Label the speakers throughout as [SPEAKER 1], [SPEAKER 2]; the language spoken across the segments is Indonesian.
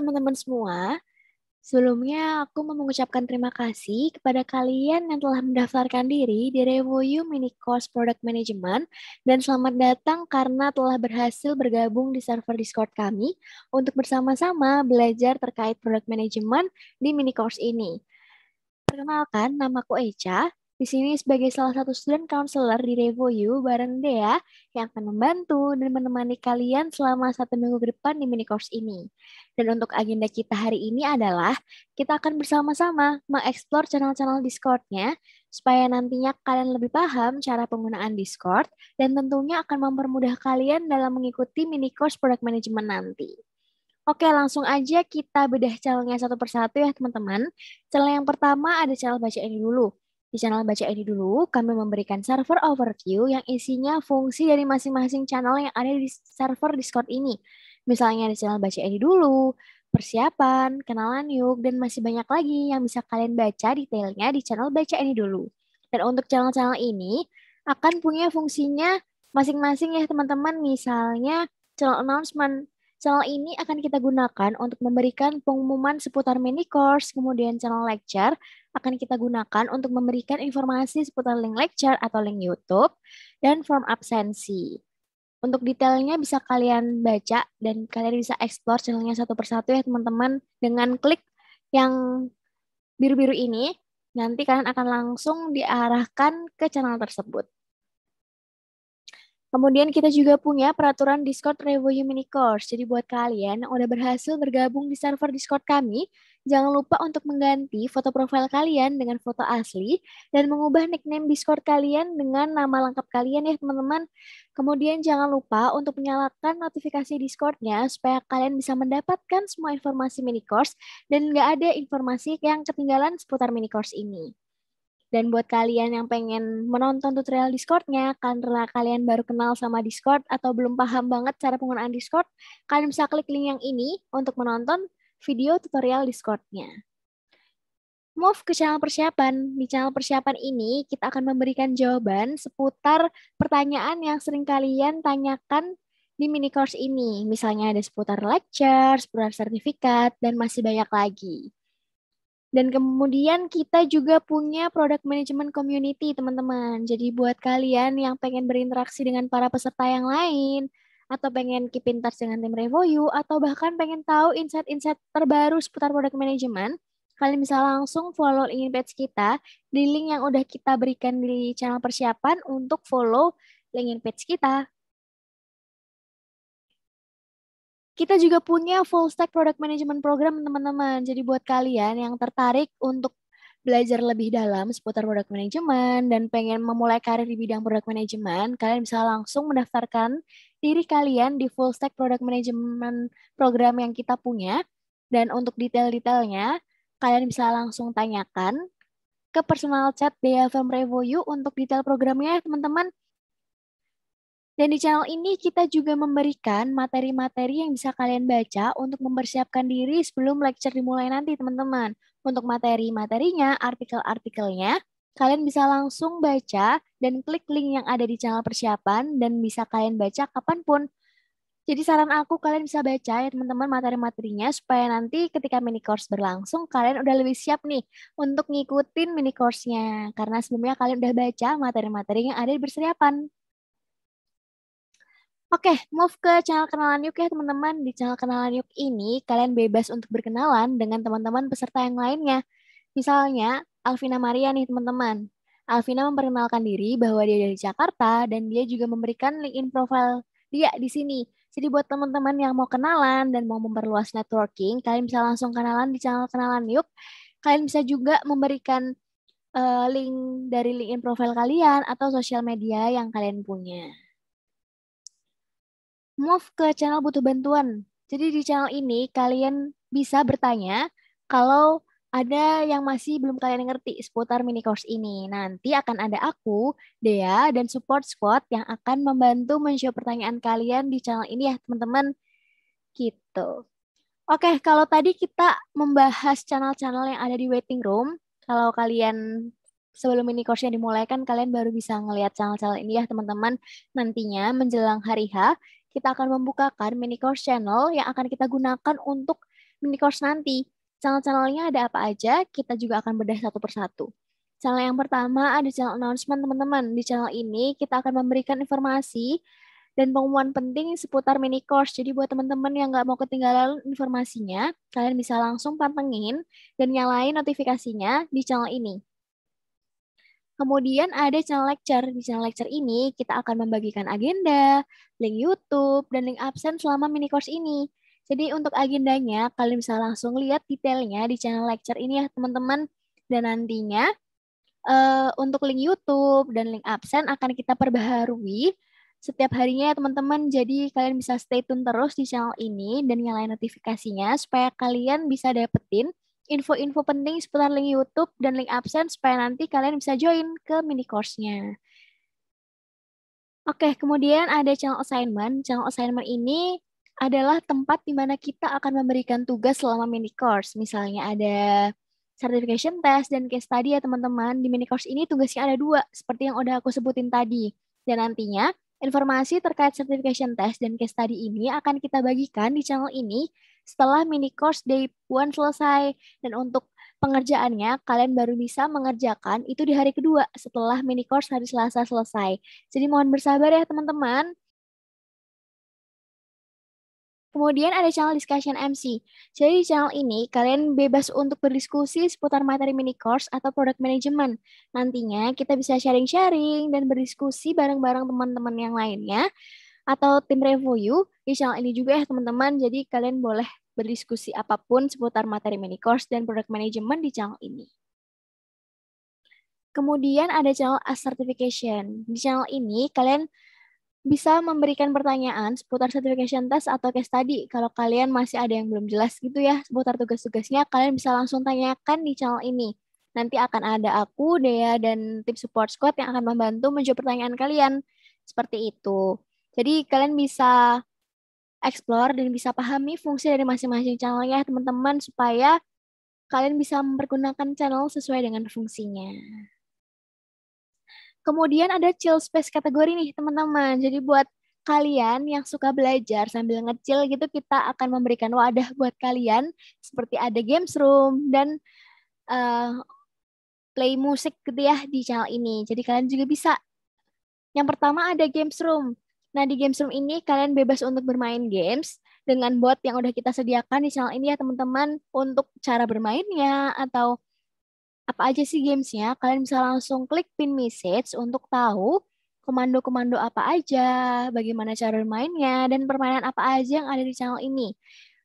[SPEAKER 1] teman-teman semua, sebelumnya aku mau mengucapkan terima kasih kepada kalian yang telah mendaftarkan diri di Revoyu Mini Course Product Management dan selamat datang karena telah berhasil bergabung di server Discord kami untuk bersama-sama belajar terkait product management di mini course ini. Perkenalkan, namaku Echa di sini sebagai salah satu student counselor di U bareng Dea yang akan membantu dan menemani kalian selama satu minggu ke depan di mini course ini. Dan untuk agenda kita hari ini adalah kita akan bersama-sama mengeksplor channel-channel Discord-nya supaya nantinya kalian lebih paham cara penggunaan Discord dan tentunya akan mempermudah kalian dalam mengikuti mini course product management nanti. Oke, langsung aja kita bedah channelnya satu persatu ya teman-teman. Channel yang pertama ada channel baca ini dulu. Di channel Baca Ini dulu, kami memberikan server overview yang isinya fungsi dari masing-masing channel yang ada di server Discord ini. Misalnya di channel Baca Ini dulu, persiapan, kenalan yuk, dan masih banyak lagi yang bisa kalian baca detailnya di channel Baca Ini dulu. Dan untuk channel-channel ini akan punya fungsinya masing-masing ya teman-teman. Misalnya channel announcement Channel ini akan kita gunakan untuk memberikan pengumuman seputar mini course, kemudian channel lecture akan kita gunakan untuk memberikan informasi seputar link lecture atau link YouTube, dan form absensi. Untuk detailnya bisa kalian baca dan kalian bisa explore channelnya satu persatu ya teman-teman dengan klik yang biru-biru ini. Nanti kalian akan langsung diarahkan ke channel tersebut. Kemudian kita juga punya peraturan Discord Revoyu Mini Course. Jadi buat kalian yang udah berhasil bergabung di server Discord kami, jangan lupa untuk mengganti foto profil kalian dengan foto asli dan mengubah nickname Discord kalian dengan nama lengkap kalian ya teman-teman. Kemudian jangan lupa untuk menyalakan notifikasi Discordnya supaya kalian bisa mendapatkan semua informasi mini course dan nggak ada informasi yang ketinggalan seputar mini course ini. Dan buat kalian yang pengen menonton tutorial Discord-nya, karena kalian baru kenal sama Discord atau belum paham banget cara penggunaan Discord, kalian bisa klik link yang ini untuk menonton video tutorial Discord-nya. Move ke channel persiapan. Di channel persiapan ini, kita akan memberikan jawaban seputar pertanyaan yang sering kalian tanyakan di mini course ini. Misalnya ada seputar lecture, seputar sertifikat, dan masih banyak lagi. Dan kemudian kita juga punya product management community, teman-teman. Jadi buat kalian yang pengen berinteraksi dengan para peserta yang lain, atau pengen keep in touch dengan tim Revoyu, atau bahkan pengen tahu insight-insight terbaru seputar product management, kalian bisa langsung follow LinkedIn page kita di link yang udah kita berikan di channel persiapan untuk follow LinkedIn page kita. Kita juga punya full stack product management program teman-teman. Jadi buat kalian yang tertarik untuk belajar lebih dalam seputar product management dan pengen memulai karir di bidang product management, kalian bisa langsung mendaftarkan diri kalian di full stack product management program yang kita punya. Dan untuk detail-detailnya, kalian bisa langsung tanyakan ke personal chat DFM Review untuk detail programnya teman-teman. Dan di channel ini kita juga memberikan materi-materi yang bisa kalian baca untuk mempersiapkan diri sebelum lecture dimulai nanti, teman-teman. Untuk materi-materinya, artikel-artikelnya, kalian bisa langsung baca dan klik link yang ada di channel persiapan dan bisa kalian baca kapanpun. Jadi saran aku kalian bisa baca ya teman-teman materi-materinya supaya nanti ketika mini course berlangsung kalian udah lebih siap nih untuk ngikutin mini course-nya karena sebelumnya kalian udah baca materi-materi yang ada di persiapan. Oke, move ke channel kenalan yuk ya teman-teman. Di channel kenalan yuk ini, kalian bebas untuk berkenalan dengan teman-teman peserta yang lainnya. Misalnya, Alvina Maria nih teman-teman. Alvina memperkenalkan diri bahwa dia dari Jakarta dan dia juga memberikan link in profile dia di sini. Jadi buat teman-teman yang mau kenalan dan mau memperluas networking, kalian bisa langsung kenalan di channel kenalan yuk. Kalian bisa juga memberikan uh, link dari link in profile kalian atau sosial media yang kalian punya move ke channel butuh bantuan. Jadi di channel ini kalian bisa bertanya kalau ada yang masih belum kalian ngerti seputar mini course ini. Nanti akan ada aku, Dea, dan support squad yang akan membantu menjawab pertanyaan kalian di channel ini ya teman-teman. Gitu. Oke, kalau tadi kita membahas channel-channel yang ada di waiting room, kalau kalian sebelum mini course-nya dimulai kan kalian baru bisa ngelihat channel-channel ini ya teman-teman. Nantinya menjelang hari H, kita akan membukakan mini course channel yang akan kita gunakan untuk mini course nanti. Channel-channelnya ada apa aja, kita juga akan bedah satu persatu. Channel yang pertama ada channel announcement teman-teman. Di channel ini kita akan memberikan informasi dan pengumuman penting seputar mini course. Jadi buat teman-teman yang nggak mau ketinggalan informasinya, kalian bisa langsung pantengin dan nyalain notifikasinya di channel ini. Kemudian ada channel lecture. Di channel lecture ini kita akan membagikan agenda, link YouTube, dan link absen selama mini course ini. Jadi untuk agendanya kalian bisa langsung lihat detailnya di channel lecture ini ya teman-teman. Dan nantinya uh, untuk link YouTube dan link absen akan kita perbaharui setiap harinya ya teman-teman. Jadi kalian bisa stay tune terus di channel ini dan nyalain notifikasinya supaya kalian bisa dapetin info-info penting seputar link YouTube dan link absen supaya nanti kalian bisa join ke mini course-nya. Oke, kemudian ada channel assignment. Channel assignment ini adalah tempat di mana kita akan memberikan tugas selama mini course. Misalnya ada certification test dan case study ya teman-teman. Di mini course ini tugasnya ada dua, seperti yang udah aku sebutin tadi. Dan nantinya Informasi terkait certification test dan case study ini akan kita bagikan di channel ini setelah mini course day one selesai. Dan untuk pengerjaannya, kalian baru bisa mengerjakan itu di hari kedua setelah mini course hari Selasa selesai. Jadi mohon bersabar ya teman-teman. Kemudian ada channel discussion MC. Jadi di channel ini kalian bebas untuk berdiskusi seputar materi mini course atau product management. Nantinya kita bisa sharing-sharing dan berdiskusi bareng-bareng teman-teman yang lainnya atau tim review di channel ini juga ya teman-teman. Jadi kalian boleh berdiskusi apapun seputar materi mini course dan product management di channel ini. Kemudian ada channel as certification. Di channel ini kalian bisa memberikan pertanyaan seputar certification test atau case study. Kalau kalian masih ada yang belum jelas gitu ya seputar tugas-tugasnya, kalian bisa langsung tanyakan di channel ini. Nanti akan ada aku, Dea, dan tim support squad yang akan membantu menjawab pertanyaan kalian. Seperti itu. Jadi kalian bisa explore dan bisa pahami fungsi dari masing-masing channel ya teman-teman supaya kalian bisa mempergunakan channel sesuai dengan fungsinya. Kemudian ada chill space kategori nih teman-teman. Jadi buat kalian yang suka belajar sambil ngecil gitu kita akan memberikan wadah buat kalian seperti ada games room dan uh, play musik gitu ya di channel ini. Jadi kalian juga bisa. Yang pertama ada games room. Nah, di Games Room ini kalian bebas untuk bermain games dengan bot yang udah kita sediakan di channel ini ya teman-teman. Untuk cara bermainnya atau apa aja sih gamesnya, kalian bisa langsung klik pin message untuk tahu komando-komando apa aja, bagaimana cara bermainnya, dan permainan apa aja yang ada di channel ini.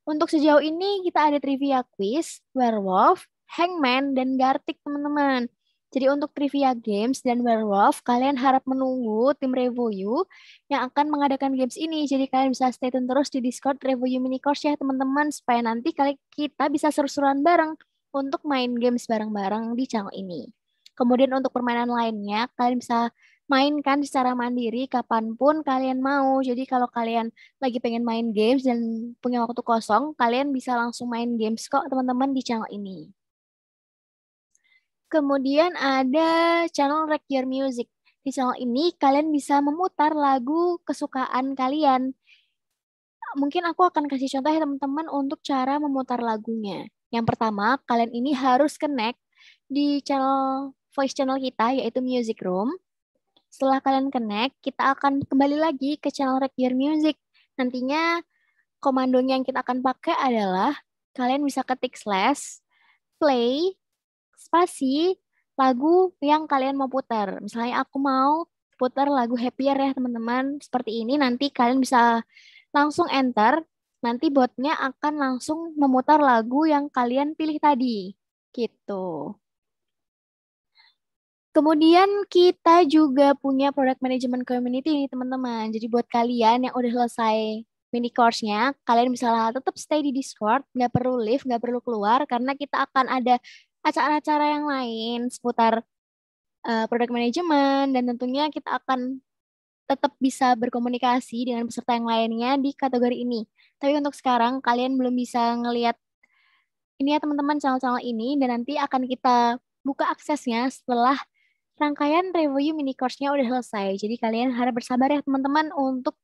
[SPEAKER 1] Untuk sejauh ini kita ada trivia quiz, werewolf, hangman, dan gartik teman-teman. Jadi untuk trivia games dan werewolf, kalian harap menunggu tim Revoyu yang akan mengadakan games ini. Jadi kalian bisa stay tune terus di Discord Revoyu Mini Course ya teman-teman, supaya nanti kalian kita bisa seru-seruan bareng untuk main games bareng-bareng di channel ini. Kemudian untuk permainan lainnya, kalian bisa mainkan secara mandiri kapanpun kalian mau. Jadi kalau kalian lagi pengen main games dan punya waktu kosong, kalian bisa langsung main games kok teman-teman di channel ini kemudian ada channel Rek Your Music. Di channel ini kalian bisa memutar lagu kesukaan kalian. Mungkin aku akan kasih contoh ya teman-teman untuk cara memutar lagunya. Yang pertama, kalian ini harus connect di channel voice channel kita yaitu Music Room. Setelah kalian connect, kita akan kembali lagi ke channel Rek Your Music. Nantinya komandonya yang kita akan pakai adalah kalian bisa ketik slash play spasi lagu yang kalian mau putar. Misalnya aku mau putar lagu Happier ya teman-teman. Seperti ini nanti kalian bisa langsung enter. Nanti botnya akan langsung memutar lagu yang kalian pilih tadi. Gitu. Kemudian kita juga punya product management community nih teman-teman. Jadi buat kalian yang udah selesai mini course-nya, kalian bisa tetap stay di Discord, nggak perlu leave, nggak perlu keluar, karena kita akan ada acara-acara yang lain seputar uh, product management dan tentunya kita akan tetap bisa berkomunikasi dengan peserta yang lainnya di kategori ini. Tapi untuk sekarang kalian belum bisa ngelihat ini ya teman-teman channel-channel ini dan nanti akan kita buka aksesnya setelah rangkaian review mini course-nya udah selesai. Jadi kalian harap bersabar ya teman-teman untuk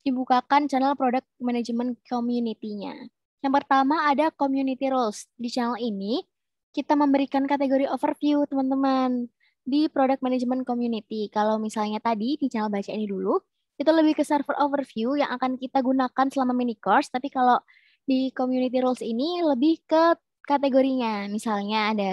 [SPEAKER 1] dibukakan channel product management community-nya. Yang pertama ada community rules. Di channel ini kita memberikan kategori overview, teman-teman, di product management community. Kalau misalnya tadi di channel baca ini dulu, itu lebih ke server overview yang akan kita gunakan selama mini course, tapi kalau di community rules ini lebih ke kategorinya. Misalnya ada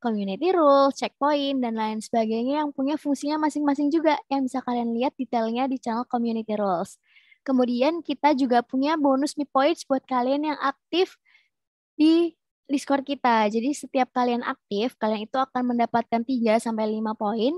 [SPEAKER 1] community rules, checkpoint, dan lain sebagainya yang punya fungsinya masing-masing juga yang bisa kalian lihat detailnya di channel community rules. Kemudian kita juga punya bonus me points buat kalian yang aktif di Discord kita. Jadi setiap kalian aktif, kalian itu akan mendapatkan 3 sampai 5 poin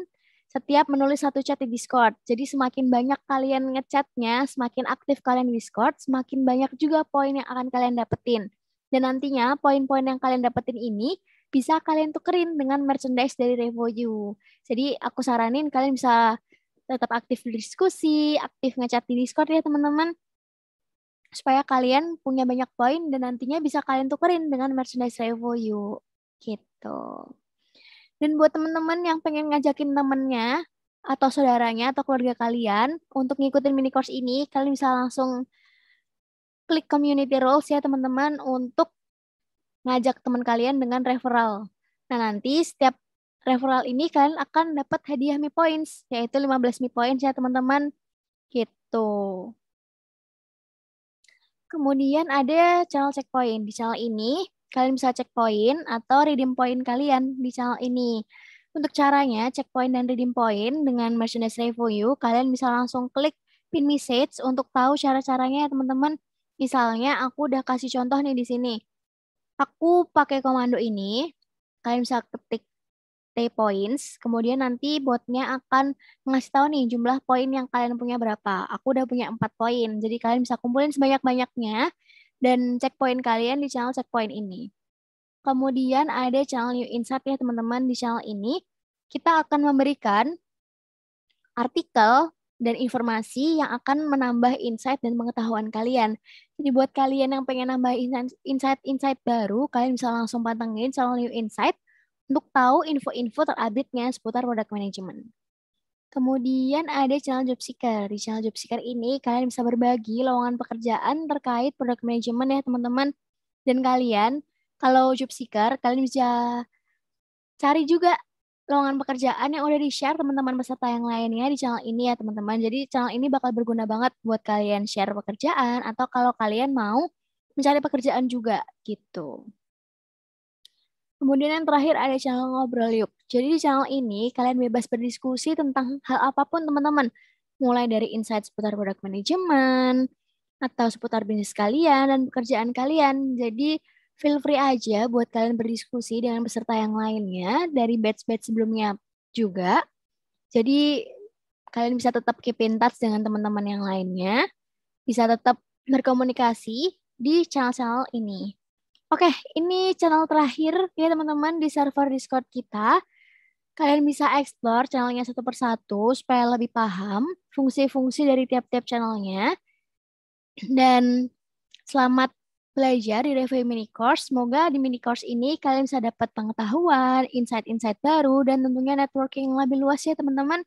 [SPEAKER 1] setiap menulis satu chat di Discord. Jadi semakin banyak kalian ngechatnya, semakin aktif kalian di Discord, semakin banyak juga poin yang akan kalian dapetin. Dan nantinya poin-poin yang kalian dapetin ini bisa kalian tukerin dengan merchandise dari You. Jadi aku saranin kalian bisa tetap aktif di diskusi, aktif ngechat di Discord ya teman-teman supaya kalian punya banyak poin dan nantinya bisa kalian tukerin dengan merchandise You gitu. Dan buat teman-teman yang pengen ngajakin temennya atau saudaranya atau keluarga kalian untuk ngikutin mini course ini, kalian bisa langsung klik community roles ya teman-teman untuk ngajak teman kalian dengan referral. Nah, nanti setiap referral ini kalian akan dapat hadiah Mi Points, yaitu 15 Mi Points ya teman-teman. Gitu. Kemudian ada channel checkpoint. Di channel ini kalian bisa checkpoint atau redeem point kalian di channel ini. Untuk caranya checkpoint dan redeem point dengan merchandise review, kalian bisa langsung klik pin message untuk tahu cara-caranya ya teman-teman. Misalnya aku udah kasih contoh nih di sini. Aku pakai komando ini. Kalian bisa ketik T points, kemudian nanti botnya akan ngasih tahu nih jumlah poin yang kalian punya berapa. Aku udah punya 4 poin, jadi kalian bisa kumpulin sebanyak-banyaknya dan checkpoint kalian di channel checkpoint ini. Kemudian ada channel new insight ya teman-teman di channel ini. Kita akan memberikan artikel dan informasi yang akan menambah insight dan pengetahuan kalian. Jadi buat kalian yang pengen nambah insight-insight baru, kalian bisa langsung pantengin channel New Insight untuk tahu info-info terupdate-nya seputar produk manajemen. Kemudian ada channel job seeker. Di channel job seeker ini kalian bisa berbagi lowongan pekerjaan terkait produk manajemen ya teman-teman. Dan kalian kalau job seeker kalian bisa cari juga lowongan pekerjaan yang udah di-share teman-teman peserta yang lainnya di channel ini ya teman-teman. Jadi channel ini bakal berguna banget buat kalian share pekerjaan atau kalau kalian mau mencari pekerjaan juga gitu. Kemudian yang terakhir ada channel Ngobrol Yuk. Jadi di channel ini kalian bebas berdiskusi tentang hal apapun teman-teman. Mulai dari insight seputar produk manajemen, atau seputar bisnis kalian dan pekerjaan kalian. Jadi feel free aja buat kalian berdiskusi dengan peserta yang lainnya dari batch-batch sebelumnya juga. Jadi kalian bisa tetap keep in touch dengan teman-teman yang lainnya. Bisa tetap berkomunikasi di channel-channel ini. Oke, ini channel terakhir ya teman-teman di server Discord kita. Kalian bisa explore channelnya satu persatu supaya lebih paham fungsi-fungsi dari tiap-tiap channelnya. Dan selamat belajar di review mini course. Semoga di mini course ini kalian bisa dapat pengetahuan, insight-insight baru, dan tentunya networking yang lebih luas ya teman-teman.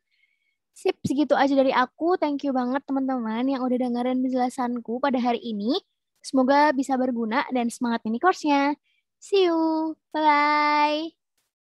[SPEAKER 1] Sip, segitu aja dari aku. Thank you banget teman-teman yang udah dengerin penjelasanku pada hari ini. Semoga bisa berguna dan semangat mini course-nya. See you. Bye-bye.